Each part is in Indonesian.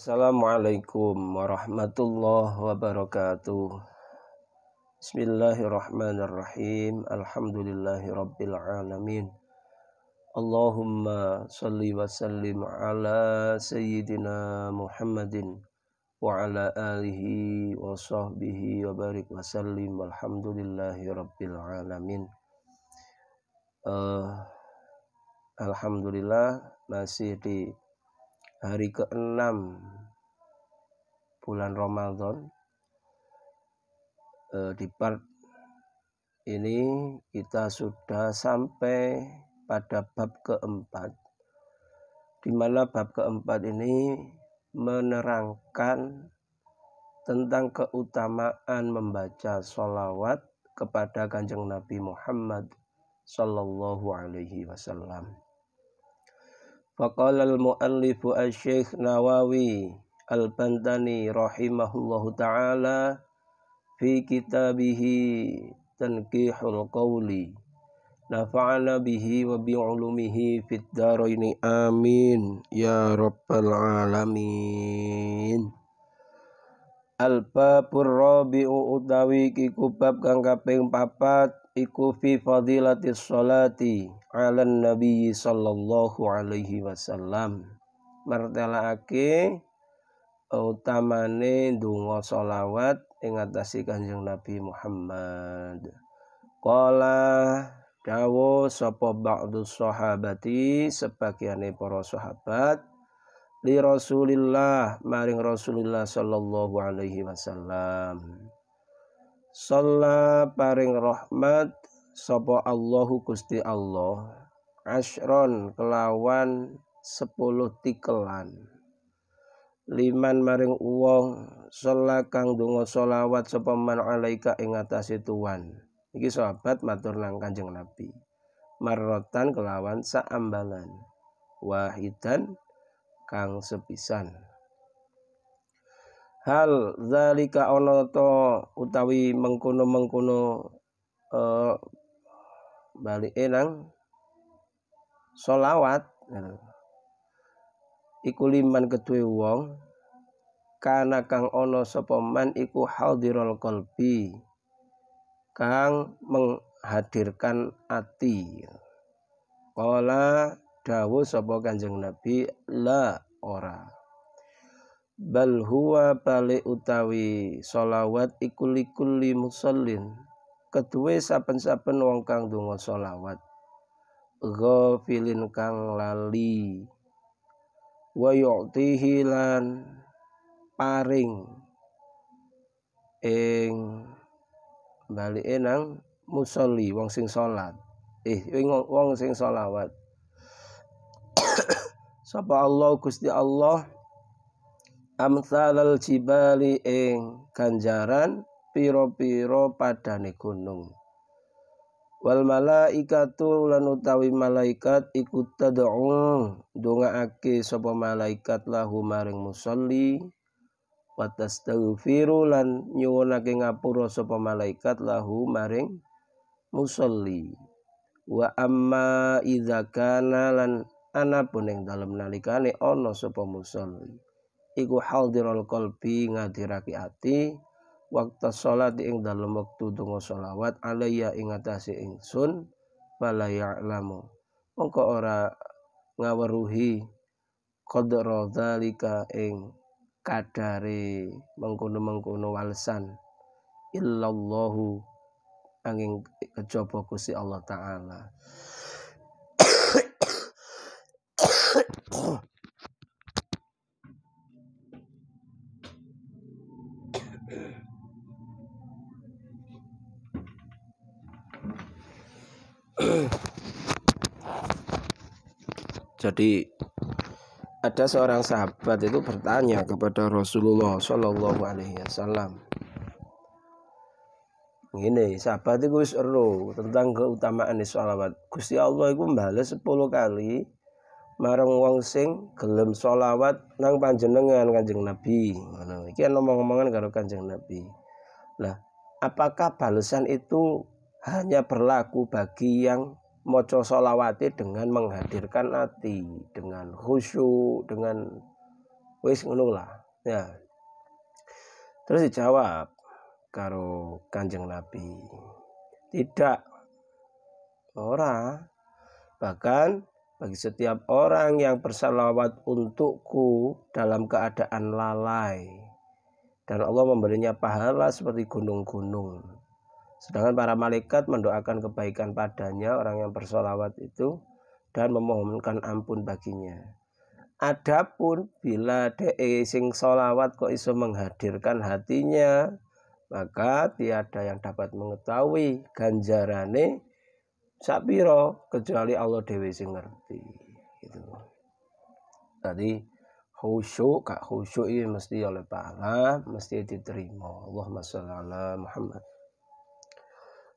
Assalamualaikum warahmatullahi wabarakatuh. Bismillahirrahmanirrahim. Alhamdulillahirrabbilalamin Allahumma salli wa sallim ala sayyidina Muhammadin wa ala alihi wa sahbihi wa barik wa sallim walhamdulillahirabbil alamin. Uh, Alhamdulillah masih di hari ke-6 bulan Ramadan eh, di part ini kita sudah sampai pada bab keempat di mana bab keempat ini menerangkan tentang keutamaan membaca sholawat kepada kanjeng Nabi Muhammad Sallallahu Alaihi Wasallam. Waqal al-mu'allifu al-shaykh nawawi al-bantani rahimahullahu ta'ala Fi kitabihi tanqihul qawli wa bi'ulumihi fit amin Ya Rabbal Alamin Al-babur rabi'u kangkaping papat ikufi fi fadilatis sholati ala nabi sallallahu alaihi wasallam martelaake utamane donga solawat ing atase Kanjeng Nabi Muhammad qala dawu sapa ba'du sahabati sebagiane para sahabat li Rasulillah maring Rasulillah sallallahu alaihi wasallam Sallallahu paring rahmat sapa Allahu Gusti Allah asron kelawan sepuluh tikelan liman maring wong sholat kang donga sholawat sapa man alaika ing atase tuan iki sahabat matur nang Kanjeng Nabi marrotan kelawan saambalan wahidan kang sepisan hal zalika ana utawi mengkono-mengkono eh, balik enang solawat iku liman wong karena kang ono sopoman iku haldirol kolpi kang menghadirkan ati kala dawu sopo kanjeng nabi la ora bal huwa bali utawi solawat iku likuli musallin kedue saben-saben wong kang donga sholawat ghafilin kang lali wa yu'tihi lan paring ing bali nang musolli wong sing salat eh wong sing sholawat sapa Allah Gusti Allah amsalal jibali ing ganjaran Piro-piro padane gunung. Wal malaikatu lan utawi malaikat iku tad'u dongaake sapa malaikat lahu maring musolli wa tastaghfiru lan nyuwunake ngapura sapa malaikat lahu maring musolli wa amma idza kana lan ana puning dalem nalikane ana sapa musolli iku hadirul qalbi ngadirake ati waktu sholat ing dalam waktu donga sholawat alaiya ing atase ingsun wala ya'lamu mongko ora ngaweruhi kodro dalika ing kadare mengkono-mengkono walesan illallahu angin kejaba kusi Allah taala Jadi ada seorang sahabat itu bertanya kepada Rasulullah Shallallahu Alaihi Wasallam. Ini sahabat itu wis tentang keutamaan sholawat. Gusti Allah itu mbales 10 kali marang wong sing gelem sholawat nang panjenengan Kanjeng Nabi. Ngono. Iki ngomong-ngomongan karo Kanjeng Nabi. Lah, apakah balasan itu hanya berlaku bagi yang moco solawati dengan menghadirkan hati dengan khusyuk dengan wis ngono ya terus dijawab karo kanjeng nabi tidak ora bahkan bagi setiap orang yang bersalawat untukku dalam keadaan lalai dan Allah memberinya pahala seperti gunung-gunung Sedangkan para malaikat mendoakan kebaikan padanya orang yang bersolawat itu dan memohonkan ampun baginya. Adapun bila dee sing solawat kok iso menghadirkan hatinya, maka tiada yang dapat mengetahui ganjarane sapiro kecuali Allah dewi sing ngerti. Gitu. Tadi khusyuk, kak khusyuk ini mesti oleh pahala, mesti diterima. allah masya allah Muhammad.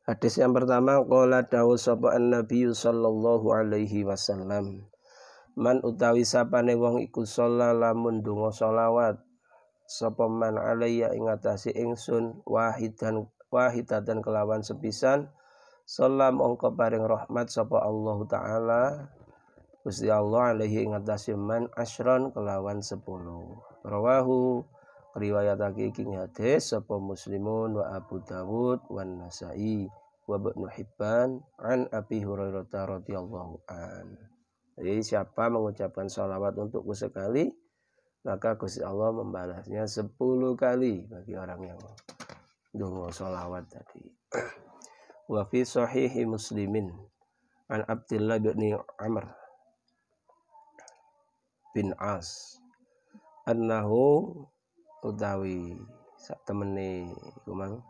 Hadis yang pertama qala dawu sapa Nabi sallallahu alaihi wasallam. Man utawi sapane wong iku sholat lamun donga shalawat sapa man alaiya ing atase ingsun wahidan wahidatan kelawan sepisan Salam angka paring rahmat sapa Allah taala Gusti Allah alaihi ing man asyron kelawan 10. Rawahu riwayatake ing hadis sapa muslimun wa Abu Dawud wa Nasai wa Ibnu Hibban an Abi Hurairah radhiyallahu an. Jadi siapa mengucapkan salawat untukku sekali maka Gusti Allah membalasnya sepuluh kali bagi orang yang dongo salawat tadi. Wa fi sahihi Muslimin an abdillah bin Amr bin As annahu utawi sak temene iku mang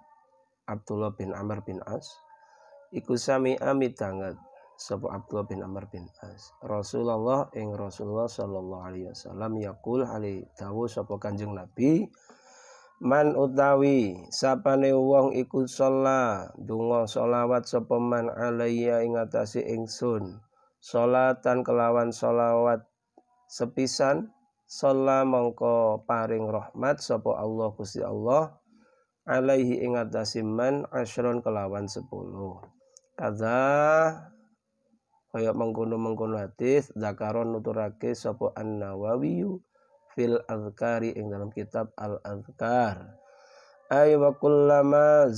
Abdullah bin Amr bin As iku sami amit banget sapa Abdullah bin Amr bin As Rasulullah ing Rasulullah sallallahu alaihi wasallam yaqul ali dawuh sapa Kanjeng Nabi man utawi sapane wong iku sholat donga sholawat sapa man alaiya ing atase ingsun sholatan kelawan sholawat sepisan Salla mongko paring rahmat sapa Allah Gusti Allah alaihi ing atasiman asron kelawan 10. Kadza kaya mengkono-mengkono hadis zakaron nuturake sapa An-Nawawi fil azkari ing dalam kitab Al-Azkar. Ay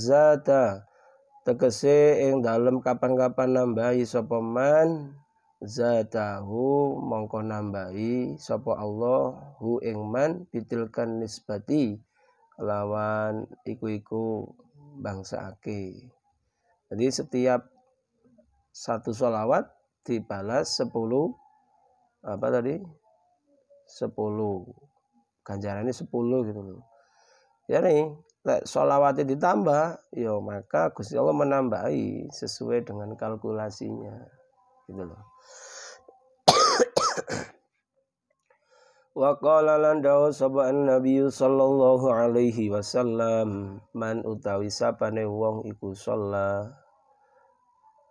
zata tegese ing dalam kapan-kapan nambahi sapa man zatahu mongko nambahi sapa Allah hu ing man bitilkan nisbati lawan iku-iku bangsa ake. Jadi setiap satu sholawat dibalas sepuluh apa tadi sepuluh ini sepuluh gitu loh ya nih solawatnya ditambah yo ya maka Gusti Allah menambahi sesuai dengan kalkulasinya gitu loh wa qala lan dawu nabi sallallahu alaihi wasallam man utawi sapane wong iku sholat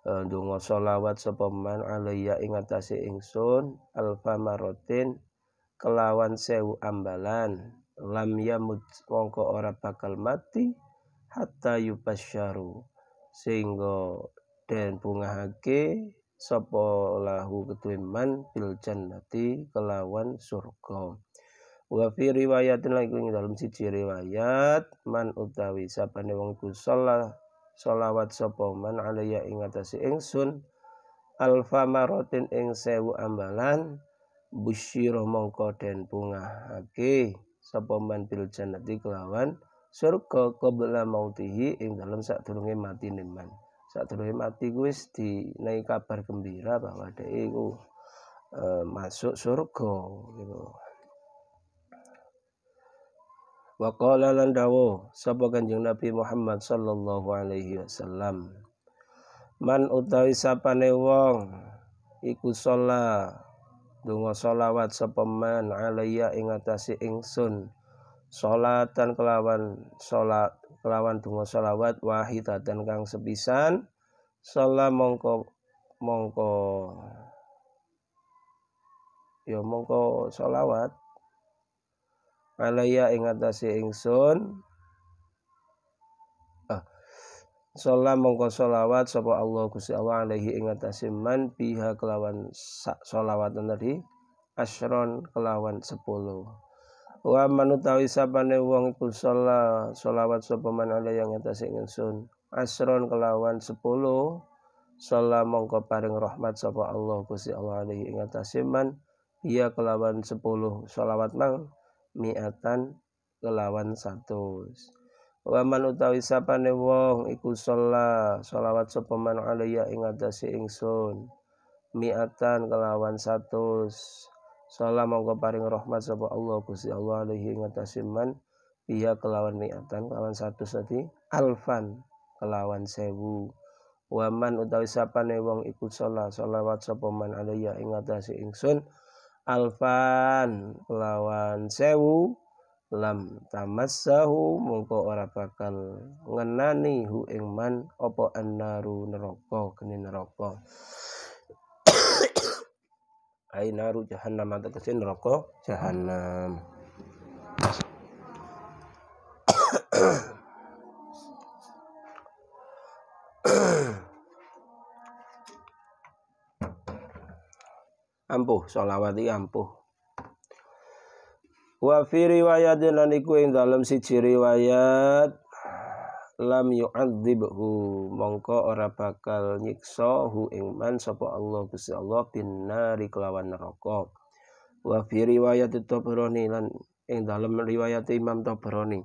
e, Dungo sholawat sapa man alaiya ingatasi ingsun alfa marotin kelawan sewu ambalan lam yamut wongko ora bakal mati hatta yupasyaru sehingga den hake sapa lahu ketuiman fil jannati kelawan surga wa fi riwayatin lan ing dalam siji riwayat man utawi sapane wong iku sholat sholawat sapa man alaya ing atase ingsun alfa marotin ing sewu ambalan busyiro mongko den oke sapa man fil jannati kelawan surga qabla mautihi ing dalam sadurunge matine man saat mati gue naik kabar gembira bahwa dia itu e, eh, masuk surga gitu wa qala lan sapa kanjeng Nabi Muhammad sallallahu alaihi wasallam man utawi sapane wong iku sholat donga sholawat sapa man alaiya ing atase ingsun kelawan sholat kelawan salawat wahid dan kang sepisan salam mongko mongko ya mongko salawat, alaya ing atase ingsun ah salam mongko salawat, sapa Allah Gusti Allah alaihi ing man pihak kelawan salawat tadi asron kelawan sepuluh wa man utawi sapane wong iku sholat sholawat sapa man ala yang atas ingsun asron kelawan 10 sholat mongko paring rahmat sapa Allah Gusti Allah alaihi ing atas man ia kelawan 10 sholawat mang miatan kelawan 100 wa man utawi sapane wong iku sholat sholawat sapa man ala ya ing ingsun miatan kelawan 100 Salam monggo paring rahmat sapa Allah Gusti Allah alaihi ngatasim man biya kelawan niatan kelawan satu tadi alfan kelawan sewu waman utawi ne wong iku sholat sholawat sapa man alaiya ing ngatasi ingsun alfan kelawan sewu lam tamassahu mongko ora bakal ngenani hu ing man apa annaru neraka kene neraka ay naru jahannam kesin neraka jahannam ampuh sholawati ampuh wa fi riwayat lan iku ing dalem siji riwayat lam yu'adzibhu mongko ora bakal nyiksa hu ing man sapa Allah Gusti Allah bin nari kelawan neraka wa fi riwayat Tabrani lan ing dalam riwayat Imam Tabrani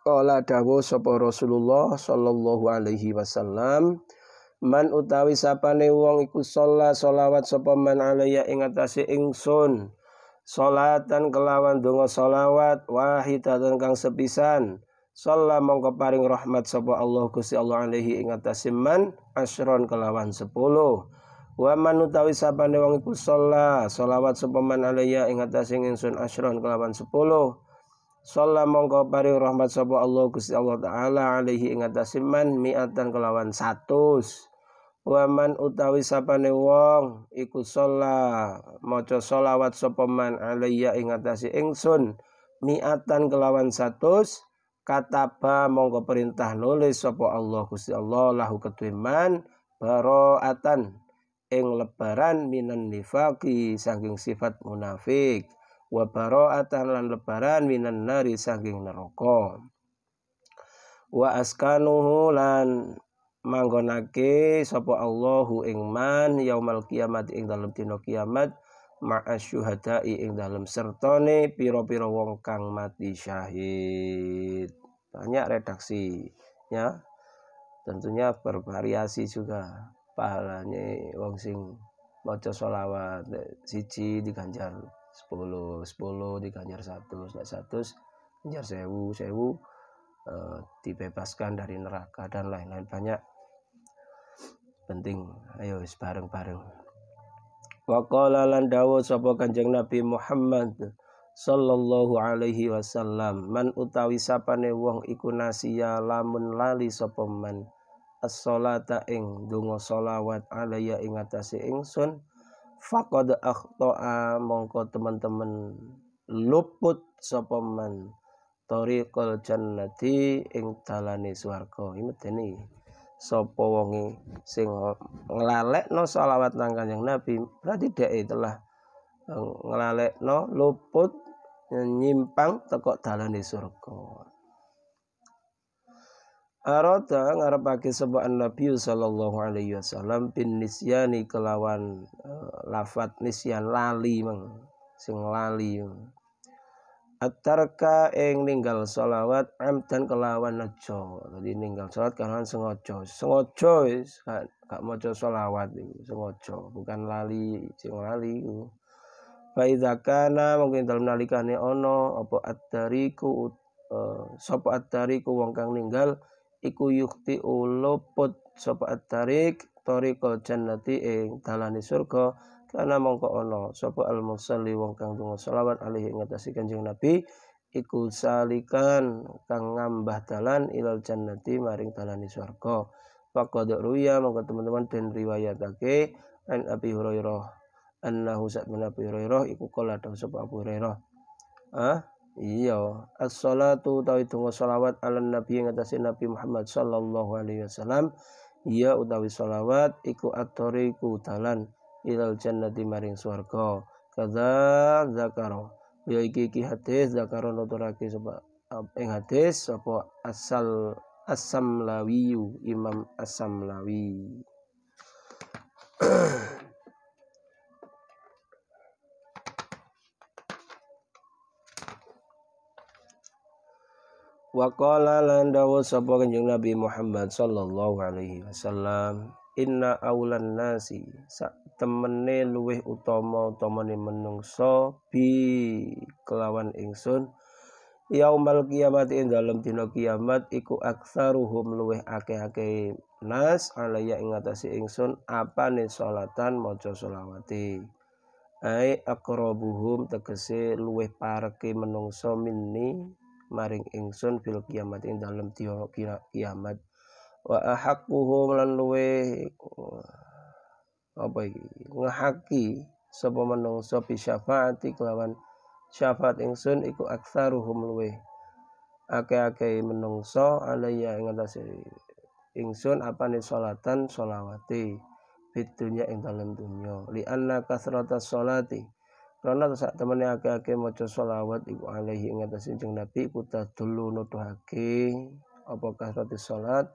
kala dawuh sapa Rasulullah sallallahu alaihi wasallam man utawi sapane wong iku sholat sholawat sapa man alaya ing atase ingsun sholatan kelawan donga sholawat wahidatan kang sepisan Salla mongko paring rahmat sapa Allah Gusti Allah alaihi ing atase asron kelawan sepuluh. Wa man utawi sapane wong iku sholla, sholawat sapa man alaiya ing atase ingsun asron kelawan sepuluh. Sholla mongko paring rahmat sapa Allah Gusti Allah taala alaihi ing atase mi'atan kelawan satu. Wa man utawi sapane wong iku sholla, maca sholawat sapa man alaiya ing atase ingsun mi'atan kelawan 100 kataba monggo perintah nulis sapa Allah Gusti Allah lahu keduman baroatan ing lebaran minan nifaki saking sifat munafik wa baroatan lan lebaran minan nari saking neraka wa askanuhu lan manggonake sapa Allahu ing man yaumal kiamat ing dalem dina kiamat ma'asyuhada'i ing dalam sertane piro-piro wong kang mati syahid. Banyak redaksi ya. Tentunya bervariasi juga pahalanya wong sing maca sholawat siji diganjar 10 10 diganjar 100 nek 100 ganjar sewu sewu e, dibebaskan dari neraka dan lain-lain banyak penting ayo bareng-bareng wa qala lan dawuh sapa Kanjeng Nabi Muhammad sallallahu alaihi wasallam man utawi sapane wong iku nasiya lamun lali sapa man as-salata ing donga selawat alaiya ing atase ingsun faqad akhta'a mongko teman-teman luput sapa man tariqal jannati ing dalane swarga imedeni sapa wonge sing nglalekno shalawat nang Kanjeng Nabi berarti dhewe telah eh, nglalekno luput nyimpang teko dalane surga Arata ngarepake sapa Nabi sallallahu alaihi wasallam bin nisyani kelawan uh, eh, lafat nisyan lali sing lali meng. atarka ing ninggal sholawat amdan kelawan nejo jadi ninggal sholat kelawan sengojo sengojo kan gak mau sholawat sengojo bukan lali sing lali Faiza kana mungkin dalam nalikane ono apa atariku uh, e, sapa wong kang ninggal iku yukti uluput sopo atarik tariqal jannati ing dalane surga Karena mongko ono sopo al musalli wong kang donga selawat alaihi ing atase Kanjeng Nabi iku salikan kang ngambah dalan ilal jannati maring dalane swarga. Faqad ruya mongko teman-teman den riwayatake an Abi Hurairah annahu sa'd bin Abi Hurairah iku kala dawuh sapa abi Hurairah. Ah, iya, as-salatu tawi donga selawat ala nabi ing atase Nabi Muhammad sallallahu alaihi wasallam, iya utawi selawat iku atoriku dalan ilal jannati maring swarga kada zakaro ya iki iki hadis zakaro nuturake sapa ing hadis sapa asal asam lawiyu imam asam lawi Wa qala lan dawu sapa Kanjeng Nabi Muhammad sallallahu alaihi wasallam inna awlan nasi sak temene luwih utama utama utamane menungso bi kelawan ingsun yaumal kiamat ing dalem dina kiamat iku aksaruhum luwih akeh-ake nas alaya ing ingsun apane salatan maca selawati ai aqrabuhum tegese luwih pareke menungso minni maring ingsun fil kiamat ing dalem dina kiamat wa ahakuhu melalui apa ini ngahaki sapa manungsa bi syafaati kelawan syafaat ingsun iku aksaruhum luwe akeh-akeh menungso alaiya ing atase ingsun nih salatan solawati fitunya ing dalem dunya li anna kasrata solati karena sak temene akeh-akeh maca solawat iku alaihi ing jeng nabi kuta dulu nuduhake apa kasrati salat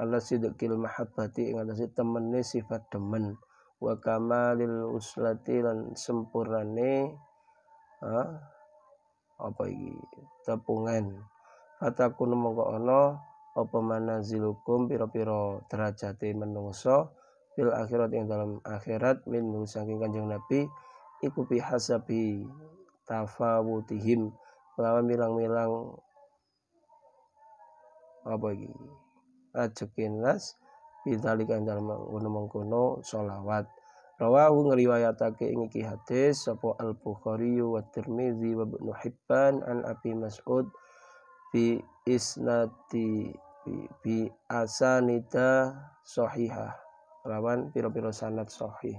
ala sidqil mahabbati ing atase temene sifat demen wa kamalil uslati lan sempurnane ha? apa iki tepungan fatakun mongko ana apa manazilukum pira-pira derajate menungso fil akhirat yang dalam akhirat min saking kanjeng nabi iku bihasabi tafawutihim lawan bilang-bilang apa iki rezekin nas bidzalika ing dalam mengkono-mengkono sholawat rawahu ngeriwayatake ing iki hadis sapa al bukhari wa tirmizi wa ibnu hibban an api mas'ud bi isnati bi asanita sohiha rawan piro-piro sanad sahih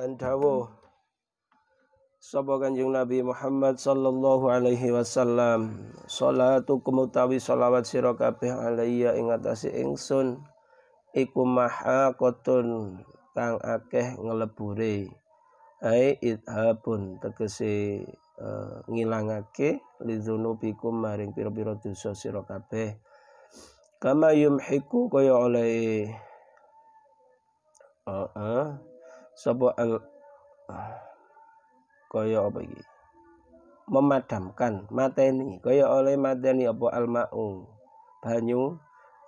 lan dawuh sapa kanjeng Nabi Muhammad sallallahu alaihi wasallam salatukum utawi selawat sira kabeh alaiya ing atase ingsun iku mahaqatun kang akeh ngelebure ai ithabun tegese e, ngilangake lizunubikum maring pira-pira dosa sira kabeh kama yumhiku kaya oleh e, e, sapa al kaya apa iki memadamkan mateni kaya oleh mateni apa al mau banyu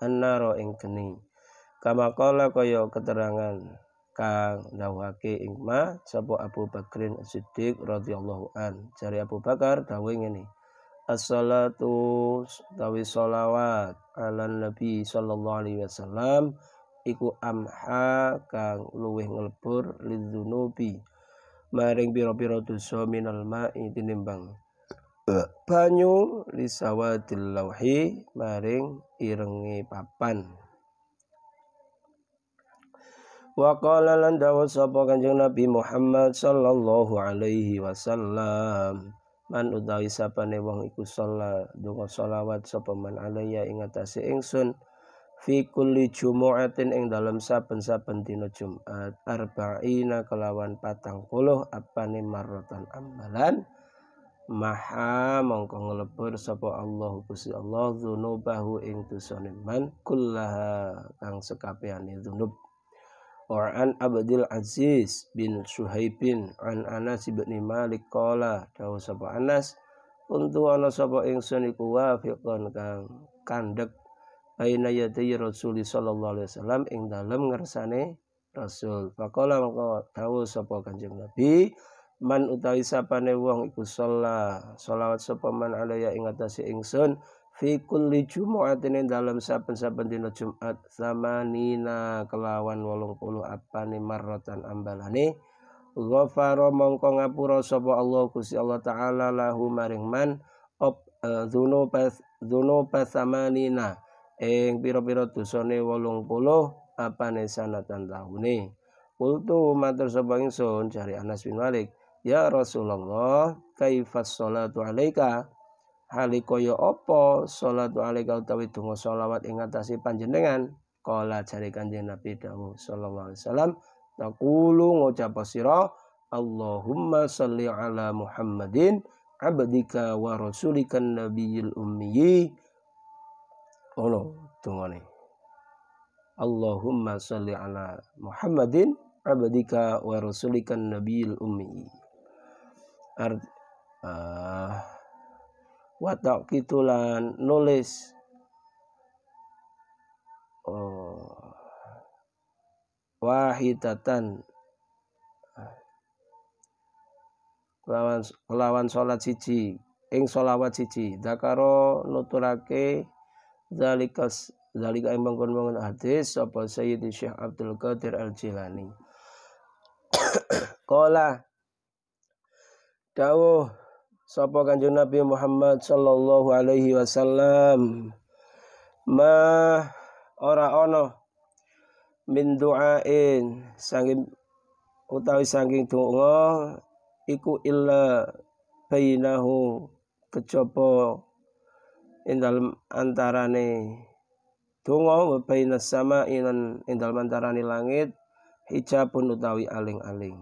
annaro ing geni kamaqala kaya keterangan kang dawake ing ma Abu Bakrin Siddiq radhiyallahu an jari Abu Bakar dawuh ngene as-salatu tawi shalawat ala nabi sallallahu alaihi wasallam iku amha kang luwih nglebur lidzunubi maring pira-pira dosa minal ma'i tinimbang banyu lisawadil lauhi maring irengi papan wa qala lan dawu sapa kanjeng nabi Muhammad sallallahu alaihi wasallam man utawi sapane wong iku salat donga selawat sapa man alaya ing atase ingsun fi kulli jumu'atin ing dalam saben-saben dina Jumat arba'ina kelawan patang puluh apane marrotan ambalan maha mongko ngelebur sapa Allah Gusti Allah dzunubahu ing dosane man kullaha kang sekapeane dzunub wa an Abdul Aziz bin Suhaibin an Anas bin Malik qala dawuh sapa Anas untuk ana sapa ingsun iku wafiqan kang kandhek aina yadayi Rasul sallallahu alaihi wasallam ing dalem ngersane Rasul. Faqala mangko dawuh sapa Kanjeng Nabi, man utawi sapane wong iku sholat, sholawat sapa man alaya ing atase ingsun fi kulli jumu'atin dalam saben-saben dina Jumat samanina kelawan 80 apane marratan ambalane ghafara mongko ngapura sapa Allah Gusti Allah taala lahu maring man op uh, eh, dzunuba dzunuba samanina ing pira-pira dosane apa apane sanatan taune Kultu matur sapa ingsun cari Anas bin Malik ya Rasulullah kaifas salatu alaika halikoyo opo salatu alaika utawi donga selawat ing atase panjenengan kala jari kanjeng Nabi dawuh sallallahu alaihi wasallam taqulu ngucap sira Allahumma salli ala Muhammadin abdika wa rasulikan nabiyil ummiyi ono hmm. tungone Allahumma salli ala Muhammadin abadika wa rasulika nabiyil ummi Ar uh, watak kitulan nulis oh, wahidatan lawan lawan salat siji ing solawat siji dakaro nuturake zalikas zalika ing mangkon hadis sapa sayyidi Syekh Abdul Qadir Al Jilani kola dawuh sapa kanjeng Nabi Muhammad sallallahu alaihi wasallam ma ora ono min duain saking utawi saking donga iku illa bainahu kejaba ing dalem antarane donga wa bainas sama'i lan ing dalem antarane langit hijabun utawi aling-aling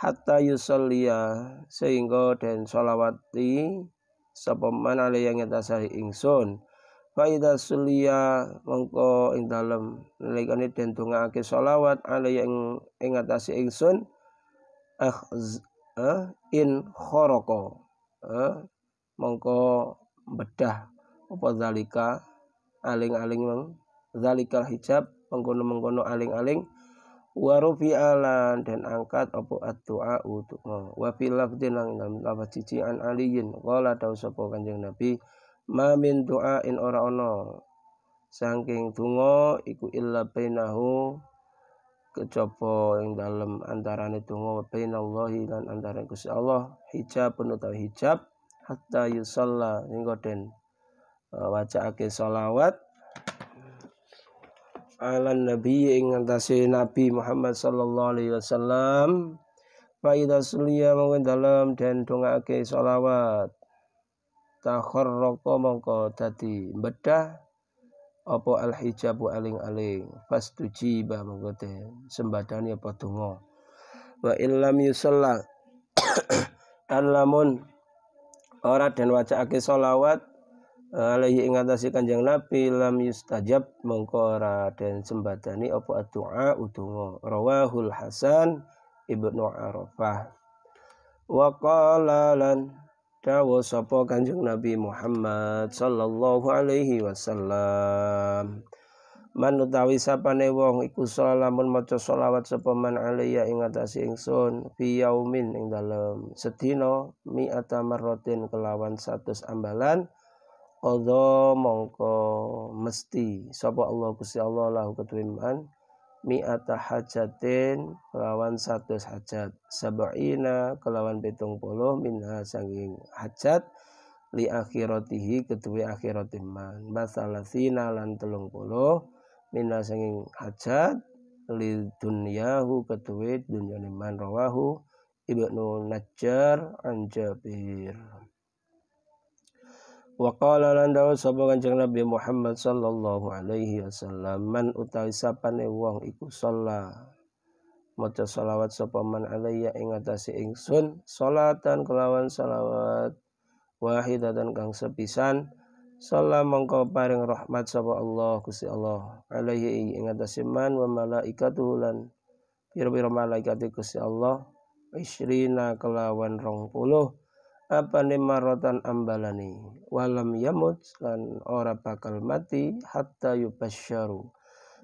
hatta Yusolia sehingga den solawati sapa manale yang ngatasari ingsun Faida sulia mongko ing dalem nalikane den dongaake solawat ale yang ing atase ingsun eh, in khoroko eh, mongko bedah apa zalika aling-aling mang zalikal hijab mengkono-mengkono aling-aling warufi alan dan angkat apa ad untuk wa fil lafdin lang dalam lafaz cici an aliyin kala tau sopo kanjeng nabi mamin doa in ora ono saking tungo iku illa bainahu kecopo yang dalam antarane tungo bainallahi lan antara Gusti Allah hijab penutau hijab hatta yusalla hingga den Eh, ake salawat ala nabi ing ngatasé nabi Muhammad sallallahu alaihi wasallam fa idza dalam dan dalem den dongake sholawat takharraqa mongko dadi bedah apa al hijabu aling-aling fastuji ba mongko te sembadani apa donga wa illam yusalla dan lamun ora dan wacaake salawat alaihi ing atase Kanjeng Nabi lam yustajab mengkora dan sembatani apa doa utungo rawahul Hasan Ibnu Arafah wa qala lan dawu sapa Kanjeng Nabi Muhammad sallallahu alaihi wasallam man utawi sapane wong iku salamun maca selawat sapa man alaiya ing atase ingsun fi yaumin ing dalem sedina mi'ata marratin kelawan 100 ambalan Odo mongko mesti sapa Allah Gusti Allah lahu ketuiman mi'ata hajatin kelawan satu hajat sab'ina kelawan pitung puluh minha sanging hajat li akhiratihi ketuwi akhiratiman man basalasina lan telung puluh minha sanging hajat li dunyahu ketuwi dunyaniman rawahu ibnu najjar anjabir jabir wa qala lan dawu sapa kanjeng Nabi Muhammad sallallahu alaihi wasallam man utawi sapane wong iku salat maca selawat sapa man alayya ing atase ingsun salatan kelawan selawat wahidatan kang sepisan Salam mongko paring rahmat sapa Allah Gusti Allah alaihi ing atase man wa malaikatuh lan pira-pira malaikat Gusti Allah isrina kelawan rong puluh apa nimarotan ambalani walam yamut lan ora bakal mati hatta yubasyaru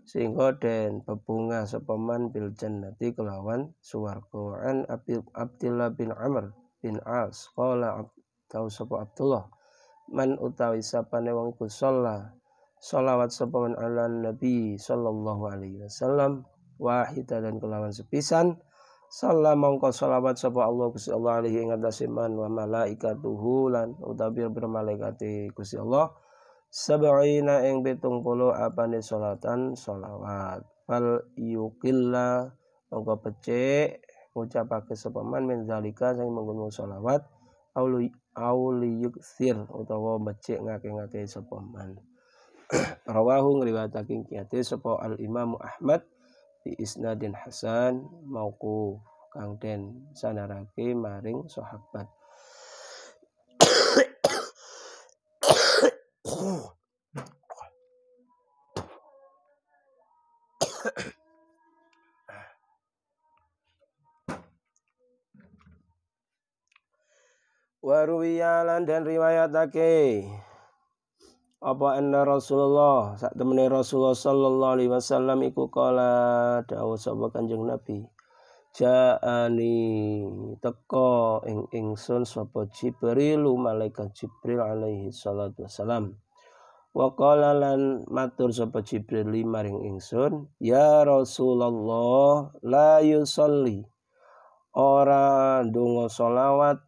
sehingga den pepunga sepeman bil jannati kelawan suwargo an abdillah bin Amr bin As qala tau sapa Abdullah man utawi sapane wong iku sholat sholawat sapa ala nabi sallallahu alaihi wasallam wahida dan kelawan sepisan Salam mongko salawat sapa Allah Gusti Allah alaihi ing atase man wa malaikatuhu lan utawi bermalaikati Gusti Allah sab'ina ing 70 apane salatan salawat fal yuqilla mongko becik ngucapake sapa man min zalika sing menggunung salawat auli auli yuksir utawa becik ngake-ngake sapa man rawahu ngliwatake kiate sapa al Imam Ahmad bi isnadin hasan mauku kang den sanarake maring sahabat Waruwiyalan dan riwayatake apa anna Rasulullah sak temene Rasulullah sallallahu alaihi wasallam iku kala dawuh sapa Kanjeng Nabi jaani teko ing ingsun sapa Jibril malaikat Jibril alaihi salatu wasalam wa qala lan matur sapa Jibril maring ingsun ya Rasulullah la yusolli ora ndonga selawat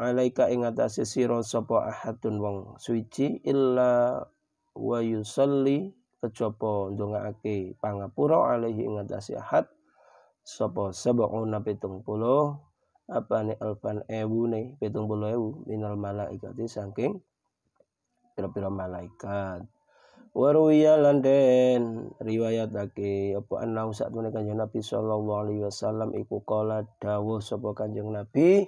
alaika ing atase sira sapa ahadun wong suci illa wa yusalli kecapa ndongaake pangapura alaihi ing atase ahad sapa sab'una 70 apane alfan ewune 70 ewu minal malaikati saking pira-pira malaikat waruya landen riwayat riwayatake apa annahu saat menika kanjeng Nabi sallallahu alaihi wasallam iku kala dawuh kanjeng Nabi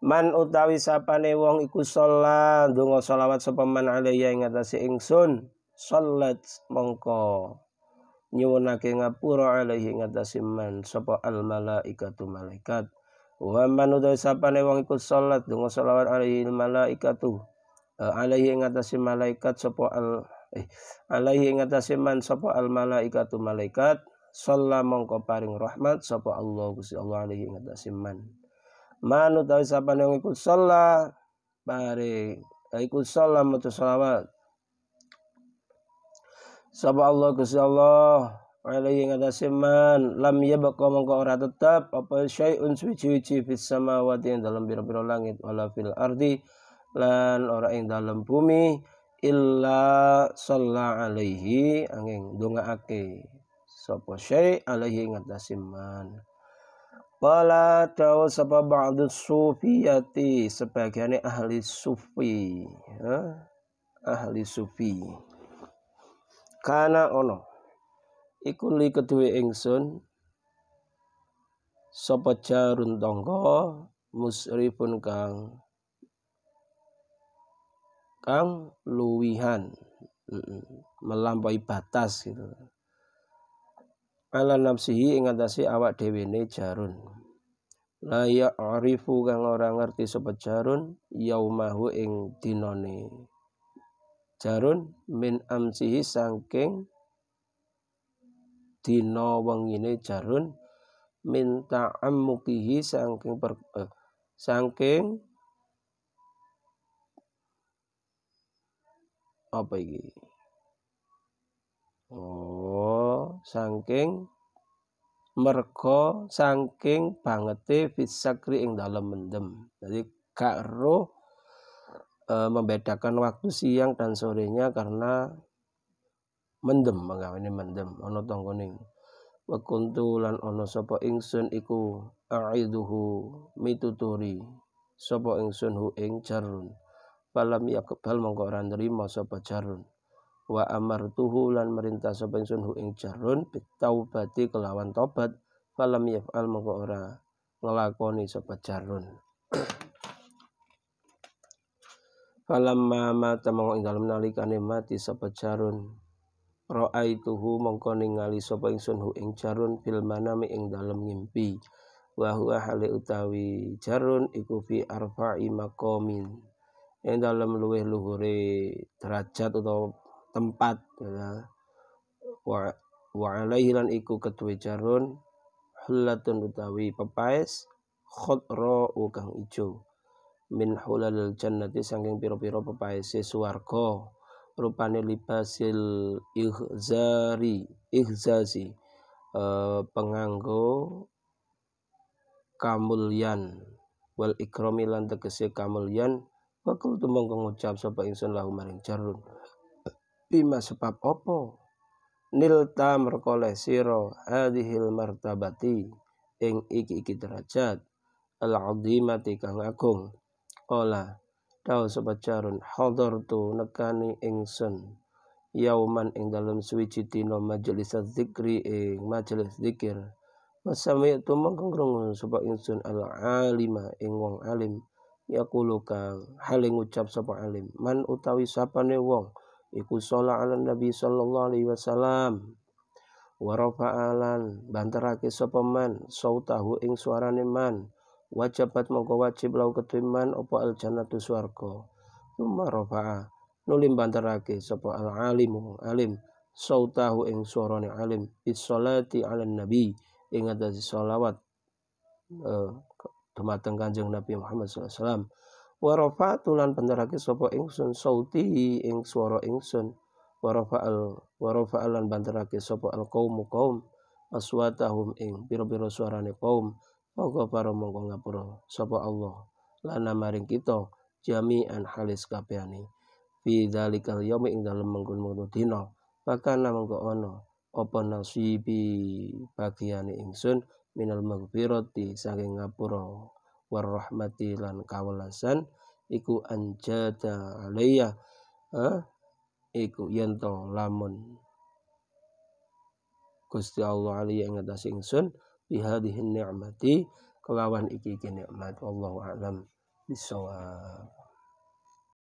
man utawi sapane wong iku sholat donga sholawat sapa man alaiya ing atase ingsun sholat mongko nyuwunake ngapura alaihi ing atase man sapa al malaikatu malaikat wa man utawi sapane wong iku sholat donga sholawat alaihi malaikatu e, alaihi ing atase malaikat sapa al eh, alaihi ing atase man sapa al malaikatu malaikat Sallallahu mongko paring rahmat sapa Allah Gusti Allah alaihi ing atase man manut tahu siapa yang ikut sholat pare eh, ikut sholat mutu sholawat sabab Allah Gusti Allah alaihi ada man lam yabqa mongko ora tetap apa unsur suci-suci sama wati yang dalam biru-biru langit wala fil ardi lan ora yang dalam bumi illa salla alaihi angin ake sopo syai alaihi ngatasi man Wala tahu sapa ba'du sufiyati sebagiannya ahli sufi. Ya? Ahli sufi. Karena ono iku li kedue ingsun sapa jarun tangga musrifun kang kang luwihan melampaui batas gitu ala nafsihi ing ngatasi awak dhewe ne jarun la arifu kang ora ngerti sapa jarun yaumahu ing dinane jarun min amsihi sangking dina wengine jarun min ta'ammuqihi sangking per, eh, sangking apa iki oh merko saking merko saking bangete fisakri ing dalam mendem jadi gak roh e, membedakan waktu siang dan sorenya karena mendem Ini mendem ono tongkoning wa lan ono sapa ingsun iku a'iduhu mituturi sapa ingsun hu ing jarun falam yakbal mongko ora mau sapa jarun wa amartuhu lan merintah sapa ingsun hu ing jarun bitaubati kelawan tobat falam yaf'al mongko ora ngelakoni sapa jarun falam mama temong ing dalem nalikane mati sapa jarun raaituhu mongko ningali sapa ingsun hu ing jarun fil manami ing dalem ngimpi wa huwa hale utawi jarun iku fi arfa'i maqamin ing dalem luweh luhure derajat utawa tempat ya. wa wa alaihi lan iku kedua jarun hullatun utawi pepais khudra kang ijo min hulalil jannati sangking piro-piro pepaise swarga rupane libasil ihzari ihzazi uh, penganggo kamulyan wal ikromilan lan tegese kamulyan Wakul tu ngucap sapa ingsun lahu maring jarun bima sebab opo nilta merkoleh siro hadihil martabati ing iki-iki derajat al adhimati kang agung ola tau jarun hadar tu nekani ingsun yauman ing dalam suwiji tino majelis zikri ing majelis zikir masami tu mengkongrung sapa ingsun al alima ing wong alim ya kang haling ucap sapa alim man utawi sapa ne wong Iku sholat ala Nabi sallallahu alaihi wasallam. Wa alan bantarake sapa man sautahu ing suarane man. wajibat mongko wajib lau ketiman opo al jannatu swarga. summa rafa'a nuli bantarake sapa al alimu alim sautahu ing suarane alim bis sholati ala Nabi ing atase sholawat eh, uh, dumateng Kanjeng Nabi Muhammad sallallahu alaihi wasallam. Warofa tulan bentarake sopo ingsun sauti ing suara ingsun warofa al warofa alan bentarake sopo al kaum kaum aswatahum ing biru pira suarane kaum mongko para mongko ngapuro sopo Allah lana maring kita jami an halis kapeani fi dalikal yomi ing dalam mengkon-mengkon maka nama mongko ono opo nasibi bagiani ingsun minal magfirati saking ngapuro warahmati lan kawelasan iku anjada alaiya ha? Eh, iku yento lamun Gusti Allah alaiya ing atas ingsun bihadhihi ni'mati kelawan iki iki nikmat wallahu alam bisawab